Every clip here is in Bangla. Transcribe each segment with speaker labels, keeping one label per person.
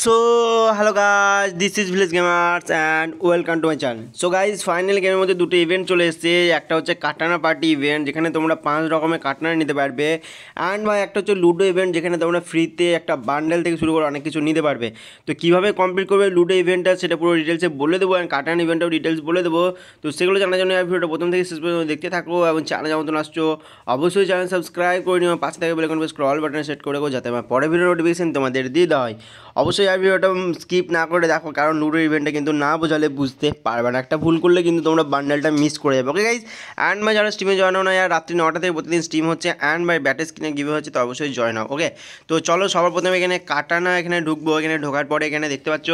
Speaker 1: so hello guys this is village gamers and welcome to my channel so guys final গেমের মধ্যে দুটো ইভেন্ট চলে এসেছে একটা হচ্ছে কাটানা পার্টি ইভেন্ট যেখানে তোমরা পাঁচ রকমের কাটানা নিতে পারবে অ্যান্ড বা একটা হচ্ছে লুডো ইভেন্ট যেখানে তোমরা ফ্রিতে একটা বান্ডেল থেকে শুরু করে অনেক কিছু নিতে পারবে তো কীভাবে কমপ্লিট করবে লুডো ইভেন্টটা সেটা পুরো ডিটেলসে বলে দেবো অ্যান্ড কাটানা ইভেন্টটাও ডিটেলস বলে দেবো তো সেগুলো জানার জন্য ভিডিওটা প্রথম থেকে শেষ পর্যন্ত দেখতে থাকো এবং চ্যানেল যেমন আসছো অবশ্যই চ্যানেল সাবস্ক্রাইব করে নিও পাশে থেকে বেলকন স্ক্রল বাটনে সেট করে যাতে আমার পরে ভিডিও নোটিফিকেশন তোমাদের দিয়ে দেওয়া হয় অবশ্যই অবশ্যই আর ভিডিওটা স্কিপ না করে দেখো কারণ লুডো ইভেন্টটা কিন্তু না বোঝালে বুঝতে পারবে না একটা ভুল করলে কিন্তু তোমরা বান্ডেলটা মিস করে যাবে ওকে গাইজ অ্যান্ড মাই যারা স্ট্রিমে জয়েন হো না আর রাত্রি নটা থেকে প্রতিদিন স্ট্রিম হচ্ছে অ্যান্ড মাই ব্যাটে স্ক্রিনে গিভে হচ্ছে তো অবশ্যই জয়েন হও ওকে তো চলো সবার প্রথমে এখানে কাটানা এখানে ঢুকবো এখানে ঢোকার পরে এখানে দেখতে পাচ্ছ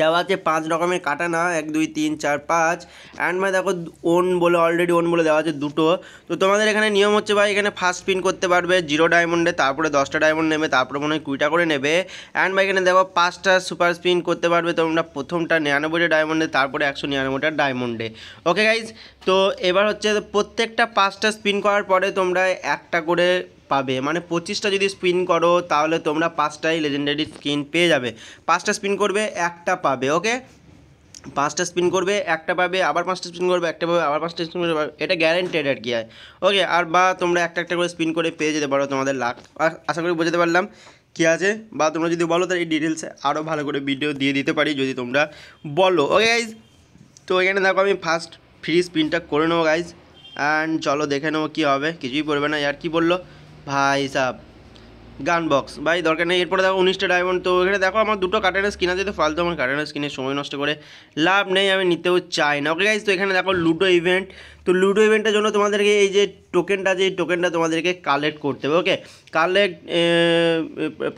Speaker 1: দেওয়া আছে পাঁচ রকমের কাটা না এক দুই তিন চার পাঁচ অ্যান্ড মানে দেখো ওন বলে অলরেডি ওন বলে দেওয়া আছে দুটো তো তোমাদের এখানে নিয়ম হচ্ছে ভাই এখানে ফার্স্ট পিন করতে পারবে জিরো ডায়মন্ডে তারপরে দশটা ডায়মন্ড নেবে তারপরে মনে হয় কুড়িটা করে নেবে অ্যান্ড ভাই এখানে দেখো পাঁচটা সুপার স্পিন করতে পারবে তোমরা প্রথমটা নিরানব্বইটা ডায়মন্ডে তারপরে একশো নিরানব্বইটা ডায়মন্ডে ওকে গাইজ তো এবার হচ্ছে প্রত্যেকটা পাঁচটা স্পিন করার পরে তোমরা একটা করে পাবে মানে পঁচিশটা যদি স্পিন করো তাহলে তোমরা পাঁচটাই লেজেন্ডারি স্কিন পেয়ে যাবে পাঁচটা স্পিন করবে একটা পাবে ওকে পাঁচটা স্পিন করবে একটা পাবে আবার পাঁচটা স্পিন করবে একটা পাবে আবার পাঁচটা স্পিন করবে এটা গ্যারেন্টেড আর কি হয় ওকে আর বা তোমরা একটা একটা করে স্পিন করে পেয়ে যেতে পারো তোমাদের লাখ আশা করি বোঝাতে পারলাম কী আছে বা তোমরা যদি বলো তাহলে এই ডিটেলসে আরও ভালো করে ভিডিও দিয়ে দিতে পারি যদি তোমরা বলো ওকে গাইজ তো এখানে দেখো আমি ফার্স্ট ফ্রি স্পিনটা করে নেবো গাইজ অ্যান্ড চলো দেখে নেবো কী হবে কিছুই পড়বে না আর কি বললো ভাই সাব গান বক্স ভাই দরকার নেই এরপরে দেখো উনিশটা ডায়মন্ড তো এখানে দেখো আমার দুটো কাটারেস কিনা যেতে ফালতু আমার কাটারেস কিনে সময় নষ্ট করে লাভ নেই আমি নিতেও চাই না ওকে গাইজ তো এখানে দেখো লুডো ইভেন্ট তো লুডো ইভেন্টের জন্য তোমাদেরকে এই যে টোকেনটা যে টোকেনটা তোমাদেরকে কালেক্ট করতে হবে okay collect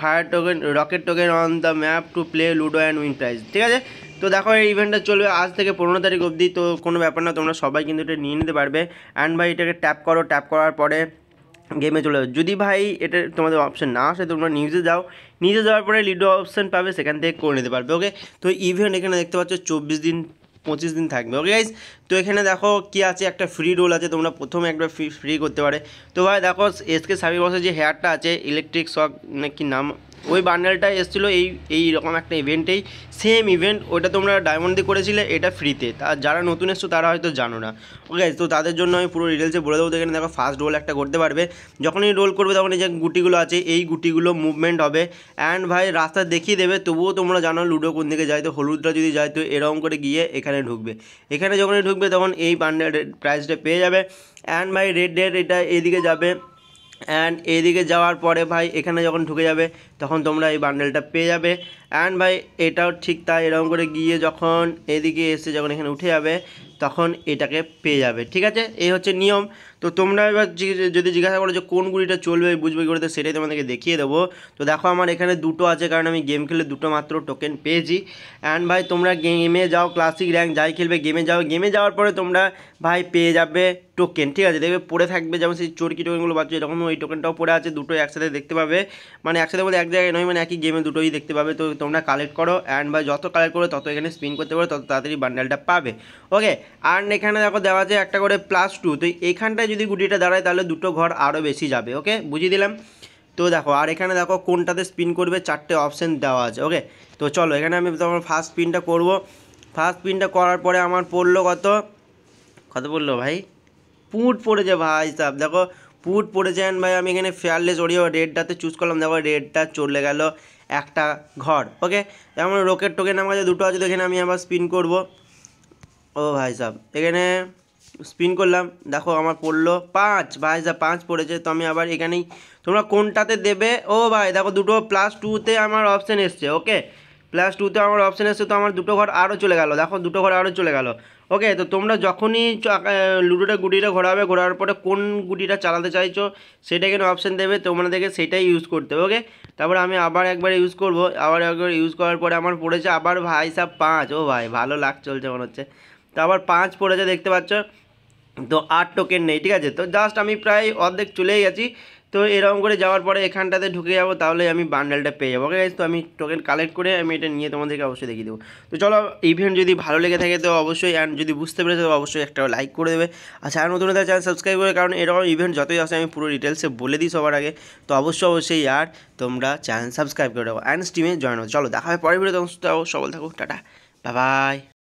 Speaker 1: fire token rocket token on the map to play Ludo and win prize ঠিক আছে তো দেখো এই ইভেন্টটা চলবে আজ থেকে পনেরো তারিখ অবধি তো কোনো ব্যাপার না তোমরা সবাই কিন্তু এটা নিয়ে নিতে পারবে অ্যান্ড ভাই এটাকে ট্যাপ করো ট্যাপ করার পরে গেমে চলে যাও যদি ভাই এটা তোমাদের অপশান না আসে তোমরা নিউজে যাও নিউজে যাওয়ার পরে লিডো অপশান পাবে সেখান থেকে করে নিতে পারবে ওকে তো ইভেন্ট এখানে দেখতে পাচ্ছ চব্বিশ দিন পঁচিশ দিন থাকবে ওকে গাইজ তো এখানে দেখো কি আছে একটা ফ্রি রোল আছে তোমরা প্রথমে একবার ফ্রি ফ্রি করতে পারে তো ভাই দেখো এসকে সাবি বসে যে হেয়ারটা আছে ইলেকট্রিক শক নাকি নাম ওই বান্ডেলটা এসেছিলো এই এই রকম একটা ইভেন্টেই সেম ইভেন্ট ওটা তোমরা ডায়মন্ড দিয়ে করেছিলে এটা ফ্রিতে তা যারা নতুন এসছো তারা হয়তো জানো না ওকে তো তাদের জন্য আমি পুরো ডিটেলসে বলে দেবো এখানে দেখো ফার্স্ট রোল একটা করতে পারবে যখনই রোল করবে তখন এই যে গুটিগুলো আছে এই গুটিগুলো মুভমেন্ট হবে অ্যান্ড ভাই রাস্তা দেখিয়ে দেবে তবুও তোমরা জানো লুডো কোন দিকে যায় তো হলুদটা যদি যায় তো এরকম করে গিয়ে এখানে ঢুকবে এখানে যখনই ঢুকবে তখন এই বান্ডেল প্রাইসটা পেয়ে যাবে অ্যান্ড ভাই রেড ডেড এটা এদিকে যাবে অ্যান্ড এদিকে যাওয়ার পরে ভাই এখানে যখন ঢুকে যাবে তখন তোমরা এই বান্ডেলটা পেয়ে যাবে অ্যান্ড ভাই এটাও ঠিক তাই এরকম করে গিয়ে যখন এদিকে এসে যখন এখানে উঠে যাবে তখন এটাকে পেয়ে যাবে ঠিক আছে এই হচ্ছে নিয়ম তো তোমরা এবার যদি জিজ্ঞাসা করো যে কোন গুড়িটা চলবে বুঝবে করে সেটাই তোমাদেরকে দেখিয়ে দেবো তো দেখো আমার এখানে দুটো আছে কারণ আমি গেম খেলে দুটো মাত্র টোকেন পেয়েছি অ্যান্ড ভাই তোমরা গেমে যাও ক্লাসিক র্যাঙ্ক যাই খেলবে গেমে যাও গেমে যাওয়ার পরে তোমরা ভাই পেয়ে যাবে টোকেন ঠিক আছে দেখবে পড়ে থাকবে যেমন সেই চরকি টোকেনগুলো বাচ্চা এরকম ওই টোকেনটাও পড়ে আছে দুটো একসাথে দেখতে পাবে মানে একসাথে বলতে এক জায়গায় নয় মানে একই গেমে দুটোই দেখতে পাবে তো তোমরা কালেক্ট করো অ্যান্ড বা যত কালেক্ট করো তত এখানে স্পিন করতে পারো তত তাড়াতাড়ি বান্ডেলটা পাবে ওকে আর এখানে দেখো দেওয়া যায় একটা করে প্লাস টু তো এখানটায় যদি গুটিটা দাঁড়ায় তাহলে দুটো ঘর আরও বেশি যাবে ওকে বুঝিয়ে দিলাম তো দেখো আর এখানে দেখো কোনটাতে স্পিন করবে চারটে অপশান দেওয়া আছে ওকে তো চলো এখানে আমি তোমার ফার্স্ট স্পিনটা করব ফার্স্ট স্পিনটা করার পরে আমার পড়লো কত কত পড়লো ভাই পুট পড়েছে ভাই সাহেব দেখো পুট পড়েছেন ভাই আমি এখানে ফেয়ারলেস ওরিও রেডটাতে চুজ করলাম দেখো রেডটা চলে গেল একটা ঘর ওকে যেমন রকেট টোকেন আমার কাছে দুটো আছে তো এখানে আমি আবার স্পিন করব ও ভাই সাহ এখানে স্পিন করলাম দেখো আমার পড়লো পাঁচ ভাই যা পাঁচ পড়েছে তো আমি আবার এখানেই তোমরা কোনটাতে দেবে ও ভাই দেখো দুটো প্লাস টুতে আমার অপশান এসছে ওকে প্লাস টুতে আমার অপশান এসে তো আমার দুটো ঘর আরও চলে গেল দেখো দুটো ঘর আরও চলে গেল ওকে তো তোমরা যখনই লুডোটা গুটিটা ঘোরাবে ঘোরার পরে কোন গুটিটা চালাতে চাইছো সেটা এখানে অপশান দেবে তোমাদেরকে সেটাই ইউজ করতে হবে ওকে তারপরে আমি আবার একবার ইউজ করব আবার একবার ইউজ করার পরে আমার পড়েছে আবার ভাই সাহ পাঁচ ও ভাই ভালো লাগ চলছে মনে হচ্ছে তো আবার পাঁচ পড়েছে দেখতে পাচ্ছ তো আট টোকেন নেই ঠিক আছে তো জাস্ট আমি প্রায় অর্ধেক চলেই গেছি তো এরকম করে যাওয়ার পরে এখানটাতে ঢুকে যাবো তাহলে আমি বান্ডেলটা পেয়ে যাবো ওকে তো আমি টোকেন কালেক্ট করে আমি এটা নিয়ে তোমাদেরকে অবশ্যই দেখিয়ে দেবো তো চলো ইভেন্ট যদি ভালো লেগে থাকে তো অবশ্যই অ্যান্ড যদি বুঝতে পেরেছো তো অবশ্যই একটা লাইক করে দেবে আর চ্যানেল নতুন তার চ্যানেল সাবস্ক্রাইব করে কারণ এরকম ইভেন্ট যতই আসে আমি পুরো ডিটেলসে বলে দিই সবার আগে তো অবশ্যই অবশ্যই আর তোমরা চ্যানেল সাবস্ক্রাইব করে দেবো অ্যান্ড স্টিমে জয়েন হও চলো দেখা হবে পরের ভিডিও তখন সবল থাকো টাটা বাবাই